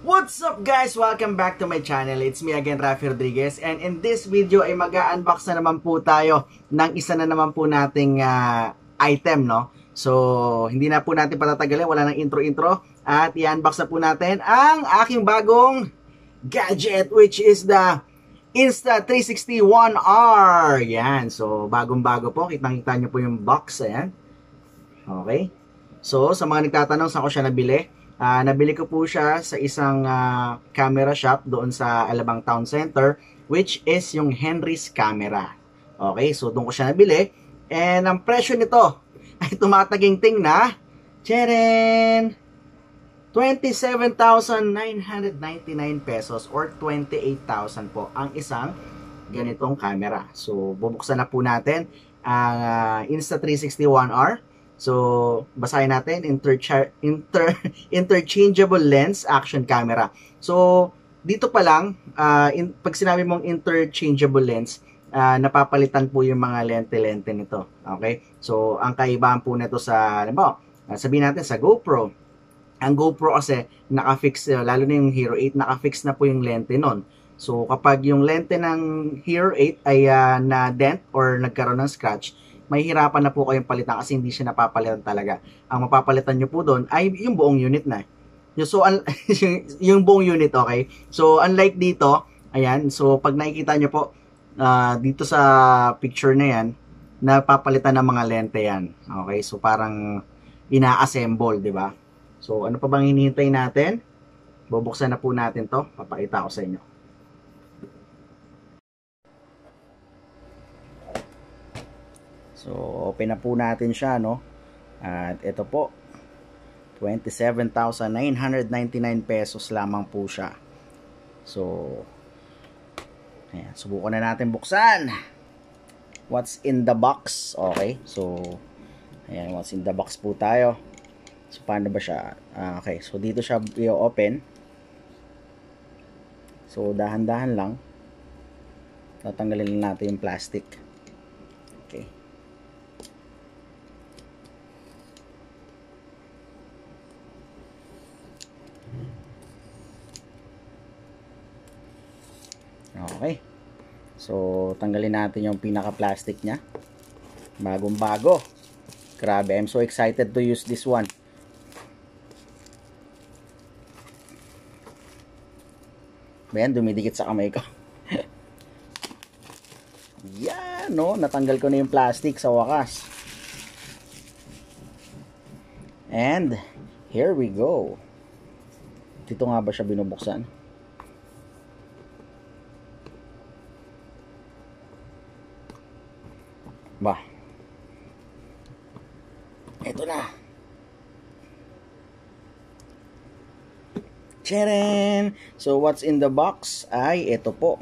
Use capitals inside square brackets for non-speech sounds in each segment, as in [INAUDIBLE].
What's up guys? Welcome back to my channel. It's me again, Rafi Rodriguez. And in this video ay mag-unbox na naman po tayo ng isa na naman po nating uh, item, no? So, hindi na po natin patatagalin. Wala nang intro-intro. At i-unbox na po natin ang aking bagong gadget which is the Insta360 One R. Yan. So, bagong-bago po. Kitang-kita nyo po yung box. Ayan. Eh. Okay. So, sa mga nagtatanong saan ko siya nabili, Uh, nabili ko po siya sa isang uh, camera shop doon sa Alabang Town Center which is yung Henry's Camera. Okay, so doon ko siya nabili. And ang presyo nito [LAUGHS] ay ting na Cheren! 27,999 pesos or 28,000 po ang isang ganitong camera. So, bubuksan na po natin ang uh, Insta360 1R So, basahin natin, intercha- inter- [LAUGHS] interchangeable lens action camera. So, dito pa lang, uh, in, pag sinabi mong interchangeable lens, uh, napapalitan po yung mga lente-lente nito. Okay? So, ang kaibahan po nito sa, halimbawa, uh, sabihin natin sa GoPro, ang GoPro kasi naka-fix, uh, lalo na yung Hero 8, naka-fix na po yung lente nun. So, kapag yung lente ng Hero 8 ay uh, na-dent or nagkaroon ng scratch, mahihirapan na po kayong palitan kasi hindi siya napapalitan talaga. Ang mapapalitan nyo po doon ay yung buong unit na. So, un- [LAUGHS] yung buong unit, okay? So, unlike dito, ayan, so pag nakikita nyo po, uh, dito sa picture na yan, napapalitan ng mga lente yan. Okay, so parang ina-assemble, di ba? So, ano pa bang hinihintay natin? Bubuksan na po natin to. Papakita ko sa inyo. So, open na po natin siya, no? At ito po, 27,999 pesos lamang po siya. So, ayan, subukan na natin buksan. What's in the box? Okay, so, ayan, what's in the box po tayo. So, paano ba siya? Ah, okay, so dito siya i-open. So, dahan-dahan lang. Tatanggalin lang natin yung plastic. Okay. So, tanggalin natin yung pinaka-plastic niya. Bagong-bago. Grabe, I'm so excited to use this one. Ayan, dumidikit sa kamay ko. [LAUGHS] yeah, no? Natanggal ko na yung plastic sa wakas. And, here we go. Dito nga ba siya binubuksan? Tcharan! So, what's in the box ay ito po.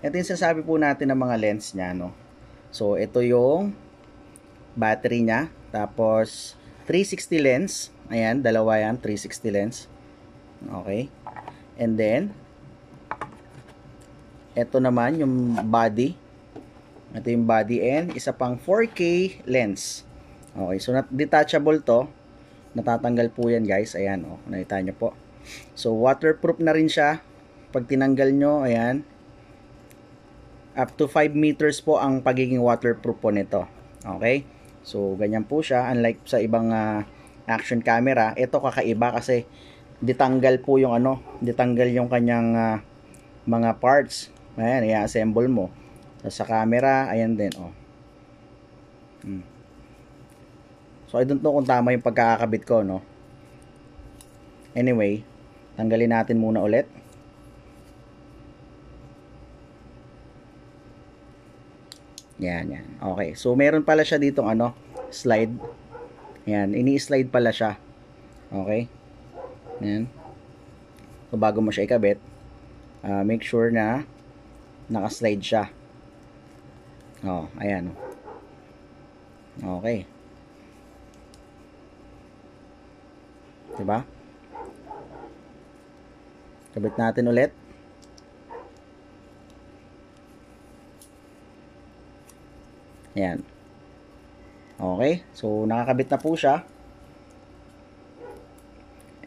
Ito yung sinasabi po natin ng mga lens niya, no? So, ito yung battery niya. Tapos, 360 lens. Ayan, dalawa yan, 360 lens. Okay. And then, ito naman yung body. Ito yung body and isa pang 4K lens. Okay, so detachable to. Natatanggal po yan guys. Ayan, oh, nakita niyo po. So, waterproof na rin siya. Pag tinanggal nyo, ayan. Up to 5 meters po ang pagiging waterproof po nito. Okay? So, ganyan po siya. Unlike sa ibang uh, action camera, ito kakaiba kasi ditanggal po yung ano, ditanggal yung kanyang uh, mga parts. Ayan, i-assemble mo. So, sa camera, ayan din, oh. Hmm. So, I don't know kung tama yung pagkakakabit ko, no? Anyway, Tanggalin natin muna ulit. Yan, yan. Okay. So, meron pala siya dito, ano, slide. Yan. Ini-slide pala siya. Okay. Yan. So, bago mo siya ikabit, uh, make sure na naka-slide siya. Oh, ayan. Okay. Diba? Diba? Kabit natin ulit. Ayan. Okay. So, nakakabit na po siya.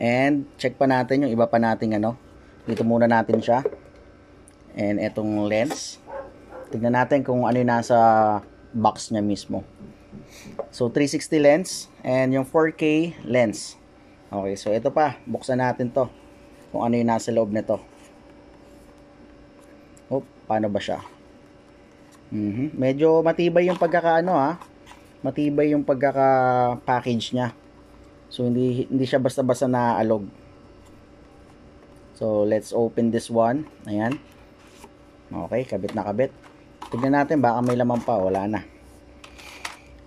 And, check pa natin yung iba pa nating ano. Dito muna natin siya. And, etong lens. Tignan natin kung ano yung nasa box niya mismo. So, 360 lens. And, yung 4K lens. Okay. So, ito pa. Buksan natin to kung ano yung nasa loob nito. Oh, paano ba siya? Mm-hmm. Medyo matibay yung pagkakaano ha. Matibay yung pagkaka-package niya. So hindi hindi siya basta-basta na alog. So let's open this one. Ayan. Okay, kabit na kabit. Tignan natin baka may laman pa, wala na.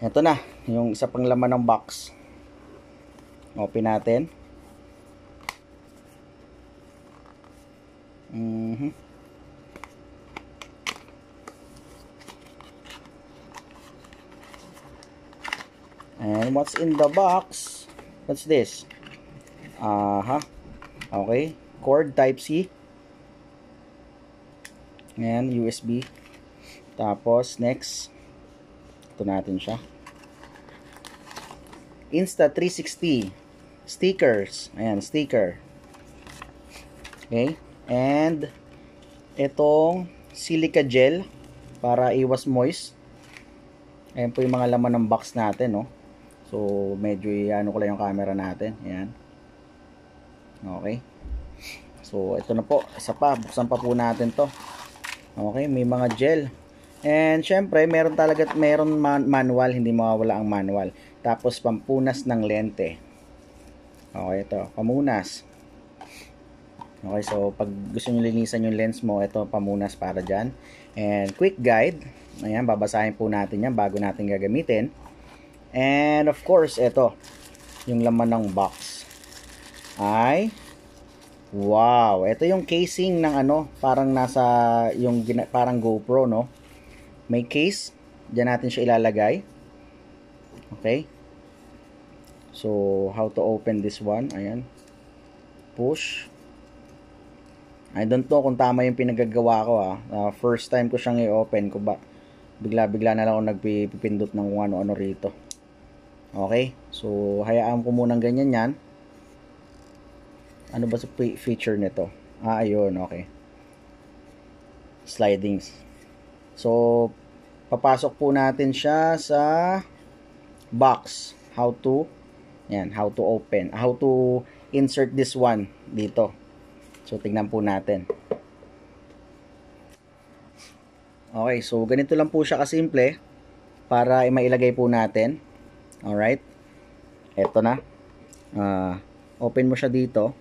Ito na, yung isa pang laman ng box. Open natin. Mm-hmm. And what's in the box? What's this? Aha. Okay. Cord Type-C. And USB. Tapos, next. Ito natin siya. Insta360. Stickers. Ayan, sticker. Okay. And itong silica gel para iwas moist. Ayan po yung mga laman ng box natin, no? So, medyo ano ko lang yung camera natin. Ayan. Okay. So, ito na po. Isa pa. Buksan pa po natin to. Okay, may mga gel. And, syempre, meron talaga, meron man manual. Hindi mawawala ang manual. Tapos, pampunas ng lente. Okay, ito. Pamunas. Okay, so pag gusto nyo linisan yung lens mo, ito pamunas para dyan. And quick guide, ayan, babasahin po natin yan bago natin gagamitin. And of course, ito, yung laman ng box ay, wow, ito yung casing ng ano, parang nasa, yung parang GoPro, no? May case, dyan natin siya ilalagay. Okay? So, how to open this one, ayan. Push. I don't know kung tama yung pinagagawa ko ha. Uh, ah, first time ko siyang i-open ko ba. Bigla-bigla na lang ako nagpipindot ng kung ano-ano rito. Okay? So, hayaan ko muna ganyan yan. Ano ba sa feature nito? Ah, ayun. Okay. Slidings. So, papasok po natin siya sa box. How to, yan, how to open. How to insert this one dito. So, tingnan po natin. Okay, so ganito lang po siya kasimple para mailagay po natin. Alright. Ito na. Uh, open mo siya dito.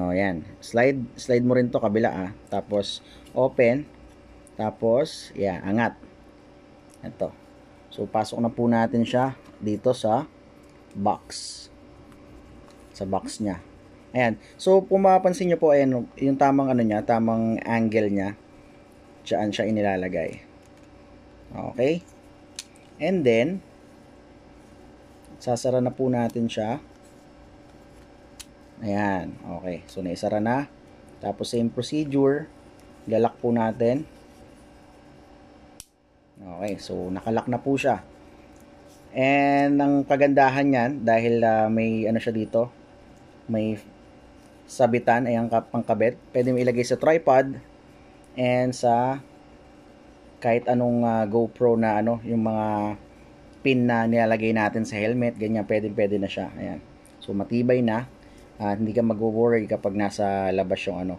Oh, yan. Slide, slide mo rin to kabila ah. Tapos, open. Tapos, yeah, angat. Ito. So, pasok na po natin siya dito sa box. Sa box niya. Ayan. So, pumapansin mapapansin nyo po, ayan, yung tamang ano niya, tamang angle niya, saan siya inilalagay. Okay? And then, sasara na po natin siya. Ayan. Okay. So, naisara na. Tapos, same procedure. Lalak po natin. Okay. So, nakalak na po siya. And ang kagandahan niyan dahil uh, may ano siya dito, may sabitan ay ang pangkabit. Pwede mo ilagay sa tripod and sa kahit anong uh, GoPro na ano, yung mga pin na nilalagay natin sa helmet, ganyan pwede pwede na siya. Ayan. So matibay na. Uh, hindi ka magwo-worry kapag nasa labas yung ano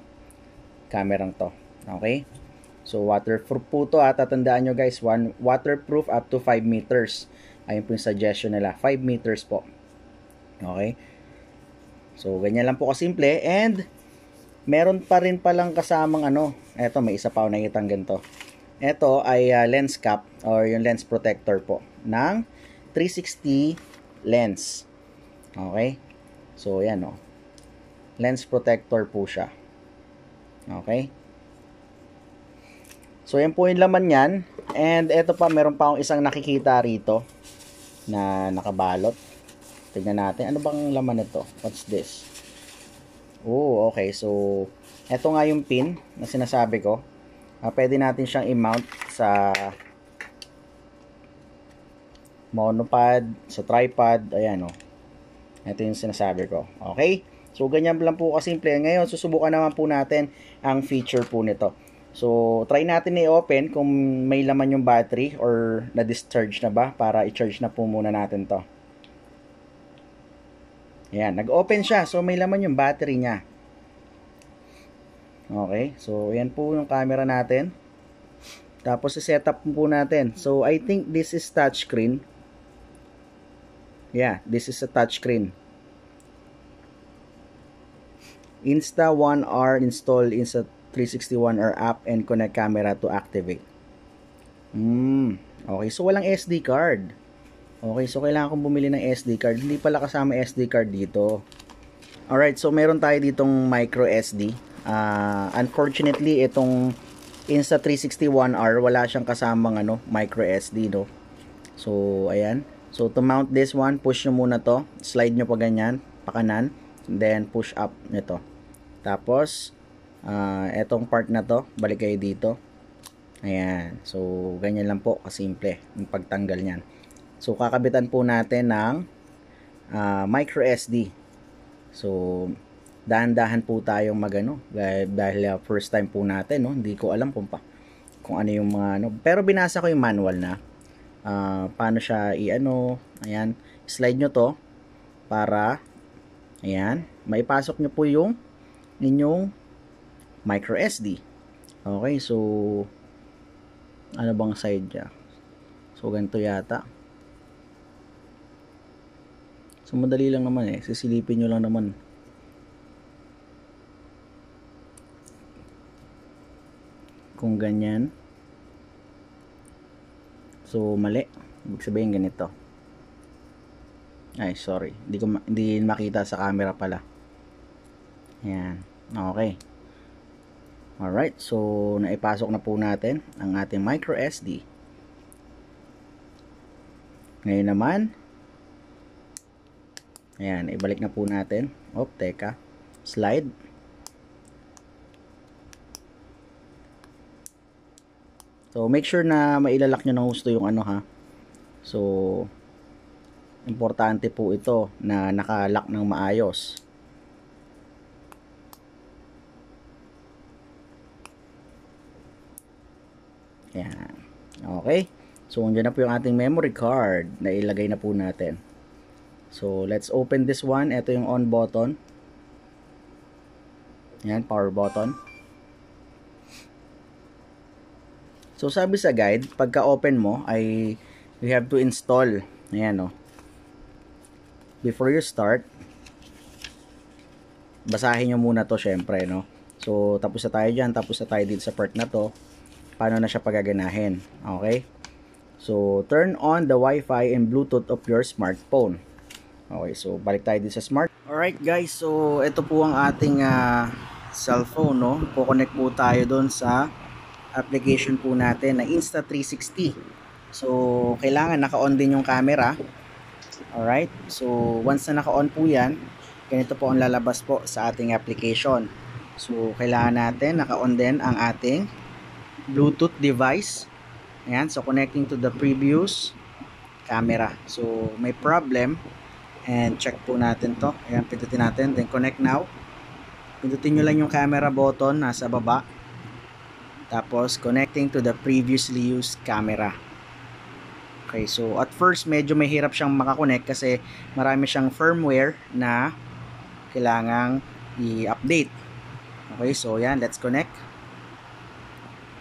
kamerang to. Okay? So waterproof po to at tatandaan nyo guys, one, waterproof up to 5 meters. Ayun po yung suggestion nila, 5 meters po. Okay? So, ganyan lang po kasimple. And, meron pa rin palang kasamang ano. Eto, may isa pa ako nakitang ganito. Ito ay uh, lens cap or yung lens protector po ng 360 lens. Okay? So, yan o. Oh. Lens protector po siya. Okay? So, yan po yung laman yan. And, eto pa, meron pa akong isang nakikita rito na nakabalot. Tignan natin. Ano bang laman nito? What's this? Oh, okay. So, eto nga yung pin na sinasabi ko. Uh, pwede natin siyang i-mount sa monopod, sa tripod. Ayan, oh. Ito yung sinasabi ko. Okay? So, ganyan lang po kasimple. Ngayon, susubukan naman po natin ang feature po nito. So, try natin i-open kung may laman yung battery or na-discharge na ba para i-charge na po muna natin to. Ayan, nag-open siya. So, may laman yung battery niya. Okay. So, ayan po yung camera natin. Tapos, setup po natin. So, I think this is touchscreen. Yeah, this is a touchscreen. Insta1R install Insta361R app and connect camera to activate. Mm, okay, so walang SD card. Okay, so kailangan kong bumili ng SD card. Hindi pala kasama SD card dito. Alright, so meron tayo ditong micro SD. Uh, ah, unfortunately, itong Insta361R, wala siyang kasamang ano, micro SD, no? So, ayan. So, to mount this one, push nyo muna to. Slide nyo pa ganyan, pakanan. Then, push up nito. Tapos, uh, etong part na to, balik kayo dito. Ayan. So, ganyan lang po, kasimple, yung pagtanggal niyan. So kakabitan po natin ng uh, micro SD. So dahan-dahan po tayong magano dahil, dahil uh, first time po natin no hindi ko alam kung pa kung ano yung mga ano pero binasa ko yung manual na uh, paano siya iano ayan slide nyo to para ayan maipasok nyo po yung ninyong micro SD okay so ano bang side niya so ganito yata So madali lang naman eh, sisilipin nyo lang naman. Kung ganyan. So mali, ibig sabihin ganito. Ay, sorry. Hindi ko hindi makita sa camera pala. Yan. Okay. Alright, so naipasok na po natin ang ating micro SD. Ngayon naman, Ayan, ibalik na po natin. Op, teka. Slide. So, make sure na mailalak nyo ng gusto yung ano ha. So, importante po ito na nakalak ng maayos. Ayan. Okay. So, andyan na po yung ating memory card na ilagay na po natin. So, let's open this one. Ito yung on button. Yan, power button. So, sabi sa guide, pagka-open mo, ay you have to install. Ayan, Oh. Before you start, basahin nyo muna to syempre, no? So, tapos na tayo dyan. Tapos na tayo din sa part na to. Paano na siya pagaganahin. Okay? So, turn on the Wi-Fi and Bluetooth of your smartphone. Okay, so balik tayo din sa smart. Alright guys, so ito po ang ating uh, cellphone, no? Kukonect po tayo doon sa application po natin na Insta360. So, kailangan naka-on din yung camera. Alright, so once na naka-on po yan, ganito po ang lalabas po sa ating application. So, kailangan natin naka-on din ang ating Bluetooth device. Ayan, so connecting to the previous camera. So, may problem And check po natin to. Ayan, pindutin natin. Then connect now. Pindutin nyo lang yung camera button nasa baba. Tapos connecting to the previously used camera. Okay, so at first medyo may hirap siyang makakonect kasi marami siyang firmware na kailangang i-update. Okay, so yan, let's connect.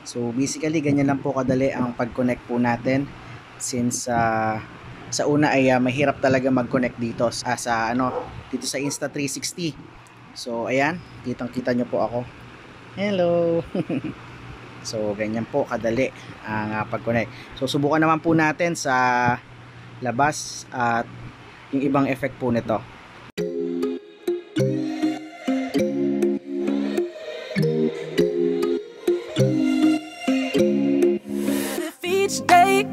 So basically, ganyan lang po kadali ang pag-connect po natin since uh, sa una ay uh, mahirap talaga mag-connect dito sa, sa ano, dito sa Insta360. So ayan, kitang-kita nyo po ako. Hello. [LAUGHS] so ganyan po kadali ang uh, pag-connect. So subukan naman po natin sa labas at yung ibang effect po nito.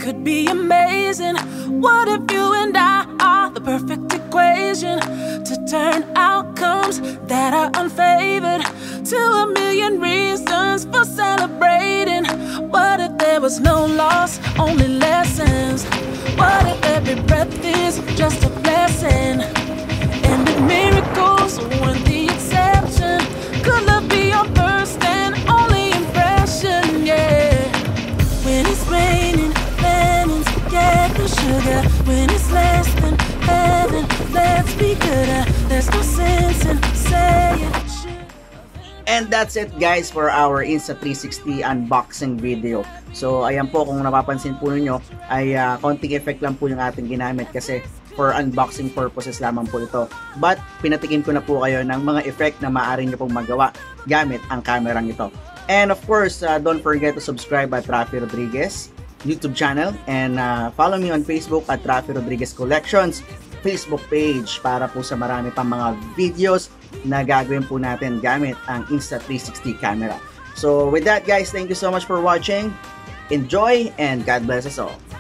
could be amazing. What if you and I are the perfect equation to turn outcomes that are unfavored to a million reasons for celebrating? What if there was no loss, only lessons? What if every breath is just a blessing and the miracles? And that's it guys for our Insta360 unboxing video. So ayan po kung napapansin po ninyo ay uh, konting effect lang po yung ating ginamit kasi for unboxing purposes lamang po ito. But pinatikim ko na po kayo ng mga effect na maaari nyo pong magawa gamit ang kamerang ito. And of course, uh, don't forget to subscribe at Rafi Rodriguez YouTube channel and uh, follow me on Facebook at Rafi Rodriguez Collections Facebook page para po sa marami pang mga videos na gagawin po natin gamit ang Insta360 camera. So with that guys, thank you so much for watching. Enjoy and God bless us all.